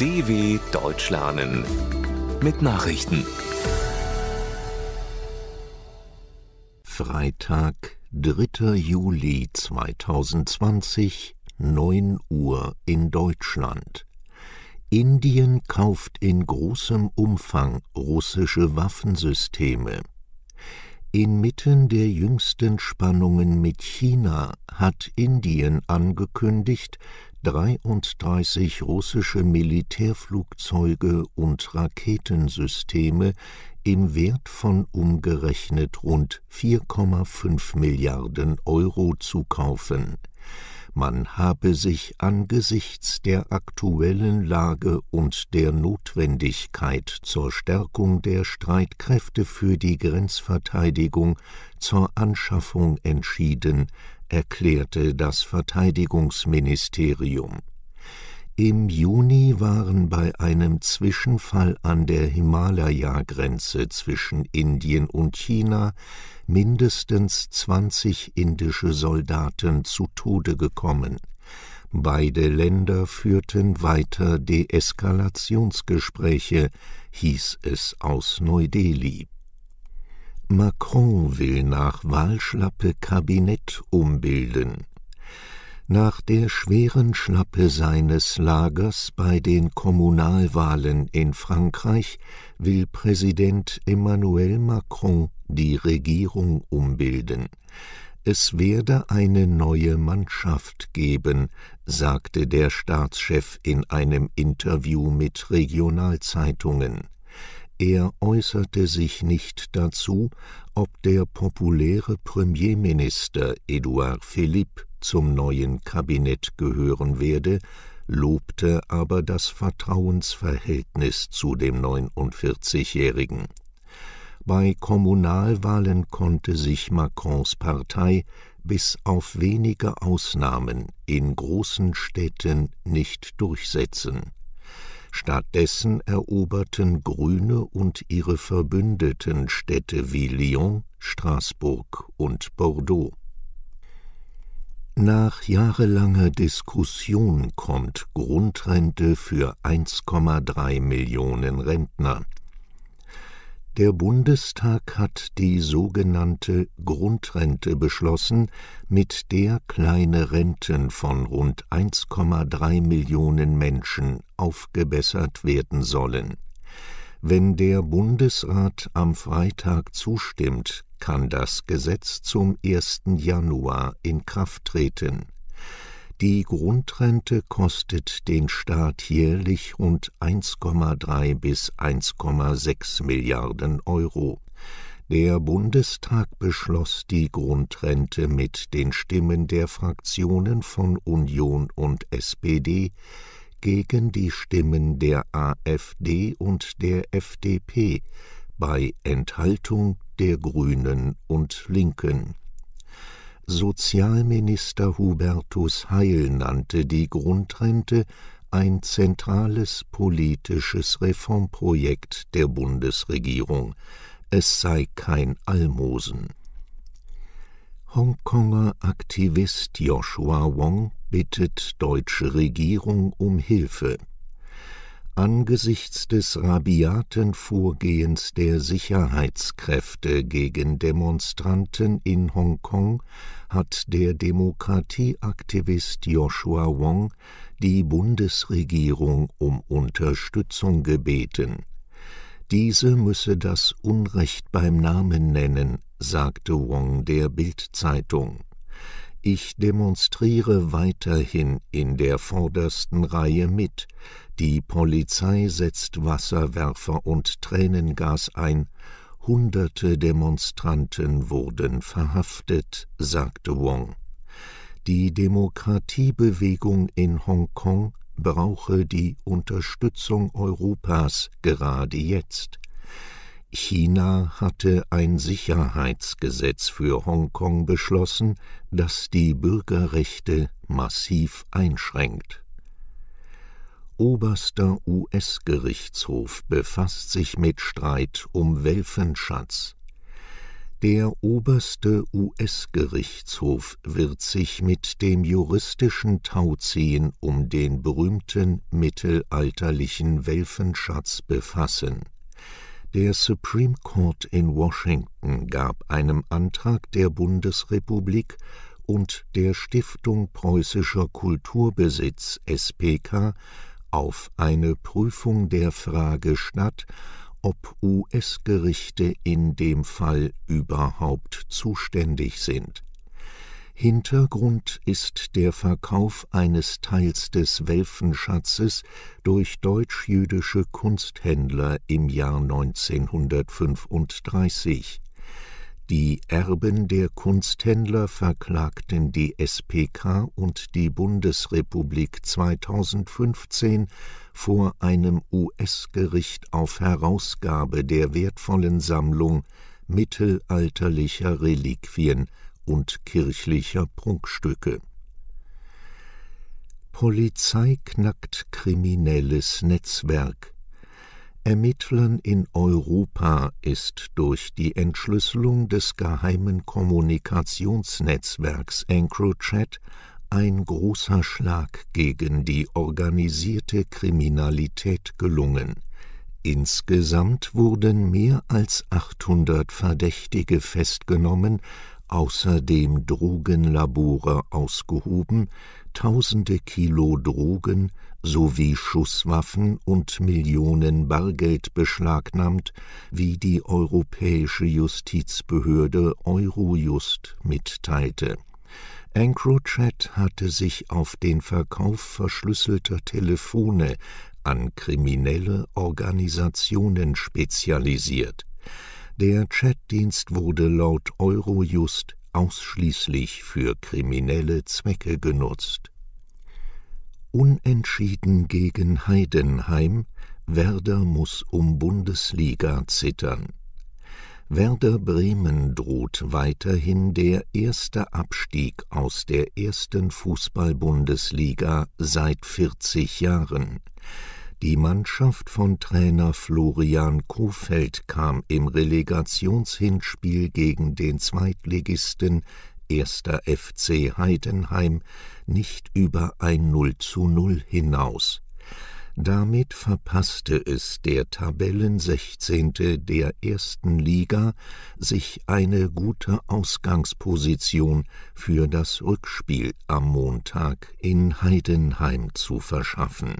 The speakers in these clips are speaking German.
DW Deutsch lernen mit Nachrichten. Freitag, 3. Juli 2020, 9 Uhr in Deutschland. Indien kauft in großem Umfang russische Waffensysteme. Inmitten der jüngsten Spannungen mit China hat Indien angekündigt, 33 russische Militärflugzeuge und Raketensysteme im Wert von umgerechnet rund 4,5 Milliarden Euro zu kaufen. Man habe sich angesichts der aktuellen Lage und der Notwendigkeit zur Stärkung der Streitkräfte für die Grenzverteidigung zur Anschaffung entschieden, erklärte das Verteidigungsministerium. Im Juni waren bei einem Zwischenfall an der Himalaya-Grenze zwischen Indien und China mindestens 20 indische Soldaten zu Tode gekommen. Beide Länder führten weiter Deeskalationsgespräche, hieß es aus Neu-Delhi. Macron will nach Wahlschlappe Kabinett umbilden. Nach der schweren Schlappe seines Lagers bei den Kommunalwahlen in Frankreich will Präsident Emmanuel Macron die Regierung umbilden. Es werde eine neue Mannschaft geben, sagte der Staatschef in einem Interview mit Regionalzeitungen. Er äußerte sich nicht dazu, ob der populäre Premierminister Édouard Philippe zum neuen Kabinett gehören werde, lobte aber das Vertrauensverhältnis zu dem 49-Jährigen. Bei Kommunalwahlen konnte sich Macrons Partei bis auf wenige Ausnahmen in großen Städten nicht durchsetzen Stattdessen eroberten Grüne und ihre Verbündeten Städte wie Lyon, Straßburg und Bordeaux. Nach jahrelanger Diskussion kommt Grundrente für 1,3 Millionen Rentner. Der Bundestag hat die sogenannte Grundrente beschlossen, mit der kleine Renten von rund 1,3 Millionen Menschen aufgebessert werden sollen. Wenn der Bundesrat am Freitag zustimmt, kann das Gesetz zum 1. Januar in Kraft treten. Die Grundrente kostet den Staat jährlich rund 1,3 bis 1,6 Milliarden Euro. Der Bundestag beschloss die Grundrente mit den Stimmen der Fraktionen von Union und SPD gegen die Stimmen der AfD und der FDP, bei Enthaltung der Grünen und Linken Sozialminister Hubertus Heil nannte die Grundrente ein zentrales politisches Reformprojekt der Bundesregierung. Es sei kein Almosen. Hongkonger Aktivist Joshua Wong bittet deutsche Regierung um Hilfe Angesichts des rabiaten Vorgehens der Sicherheitskräfte gegen Demonstranten in Hongkong hat der Demokratieaktivist Joshua Wong die Bundesregierung um Unterstützung gebeten. Diese müsse das Unrecht beim Namen nennen, sagte Wong der Bildzeitung. Ich demonstriere weiterhin in der vordersten Reihe mit, die Polizei setzt Wasserwerfer und Tränengas ein. Hunderte Demonstranten wurden verhaftet, sagte Wong. Die Demokratiebewegung in Hongkong brauche die Unterstützung Europas gerade jetzt. China hatte ein Sicherheitsgesetz für Hongkong beschlossen, das die Bürgerrechte massiv einschränkt oberster US-Gerichtshof befasst sich mit Streit um Welfenschatz. Der oberste US-Gerichtshof wird sich mit dem juristischen Tauziehen um den berühmten mittelalterlichen Welfenschatz befassen. Der Supreme Court in Washington gab einem Antrag der Bundesrepublik und der Stiftung Preußischer Kulturbesitz SPK auf eine Prüfung der Frage statt, ob US-Gerichte in dem Fall überhaupt zuständig sind. Hintergrund ist der Verkauf eines Teils des Welfenschatzes durch deutsch-jüdische Kunsthändler im Jahr 1935. Die Erben der Kunsthändler verklagten die SPK und die Bundesrepublik 2015 vor einem US-Gericht auf Herausgabe der wertvollen Sammlung mittelalterlicher Reliquien und kirchlicher Prunkstücke. Polizei knackt kriminelles Netzwerk Ermittlern in Europa ist durch die Entschlüsselung des geheimen Kommunikationsnetzwerks EncroChat ein großer Schlag gegen die organisierte Kriminalität gelungen. Insgesamt wurden mehr als 800 Verdächtige festgenommen außerdem Drogenlabore ausgehoben, tausende Kilo Drogen sowie Schusswaffen und Millionen Bargeld beschlagnahmt, wie die europäische Justizbehörde Eurojust mitteilte. Anchorchat hatte sich auf den Verkauf verschlüsselter Telefone an kriminelle Organisationen spezialisiert. Der Chatdienst wurde laut Eurojust ausschließlich für kriminelle Zwecke genutzt. Unentschieden gegen Heidenheim, Werder muss um Bundesliga zittern. Werder Bremen droht weiterhin der erste Abstieg aus der ersten Fußball-Bundesliga seit 40 Jahren. Die Mannschaft von Trainer Florian Kofeld kam im Relegationshinspiel gegen den Zweitligisten 1. FC Heidenheim nicht über ein 0 zu 0 hinaus. Damit verpasste es der Tabellensechzehnte der ersten Liga sich eine gute Ausgangsposition für das Rückspiel am Montag in Heidenheim zu verschaffen.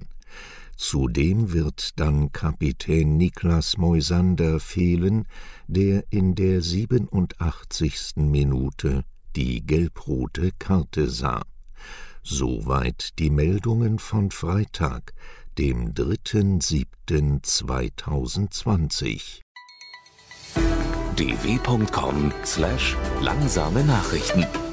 Zudem wird dann Kapitän Niklas Moisander fehlen, der in der 87. Minute die gelbrote Karte sah. Soweit die Meldungen von Freitag, dem 3.7.2020. dw.com/langsame Nachrichten